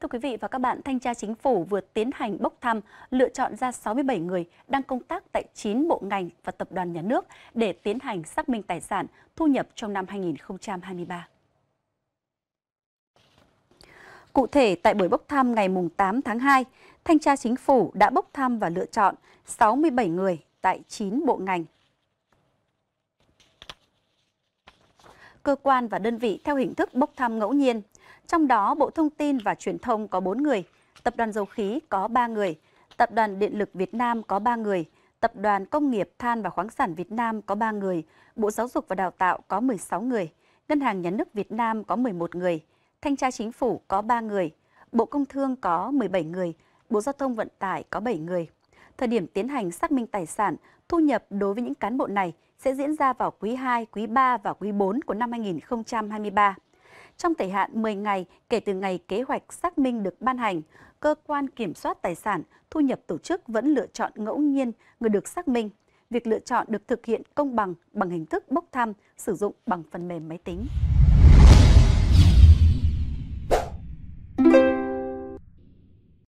Thưa quý vị và các bạn, Thanh tra Chính phủ vừa tiến hành bốc thăm, lựa chọn ra 67 người đang công tác tại 9 bộ ngành và tập đoàn nhà nước để tiến hành xác minh tài sản, thu nhập trong năm 2023. Cụ thể, tại buổi bốc thăm ngày 8 tháng 2, Thanh tra Chính phủ đã bốc thăm và lựa chọn 67 người tại 9 bộ ngành cơ quan và đơn vị theo hình thức bốc thăm ngẫu nhiên. Trong đó, Bộ Thông tin và Truyền thông có 4 người, Tập đoàn Dầu khí có 3 người, Tập đoàn Điện lực Việt Nam có 3 người, Tập đoàn Công nghiệp Than và Khoáng sản Việt Nam có 3 người, Bộ Giáo dục và Đào tạo có 16 người, Ngân hàng Nhà nước Việt Nam có 11 người, Thanh tra Chính phủ có 3 người, Bộ Công Thương có 17 người, Bộ Giao thông Vận tải có 7 người. Thời điểm tiến hành xác minh tài sản, thu nhập đối với những cán bộ này sẽ diễn ra vào quý 2, quý 3 và quý 4 của năm 2023. Trong thời hạn 10 ngày kể từ ngày kế hoạch xác minh được ban hành, cơ quan kiểm soát tài sản, thu nhập tổ chức vẫn lựa chọn ngẫu nhiên người được xác minh. Việc lựa chọn được thực hiện công bằng bằng hình thức bốc thăm, sử dụng bằng phần mềm máy tính.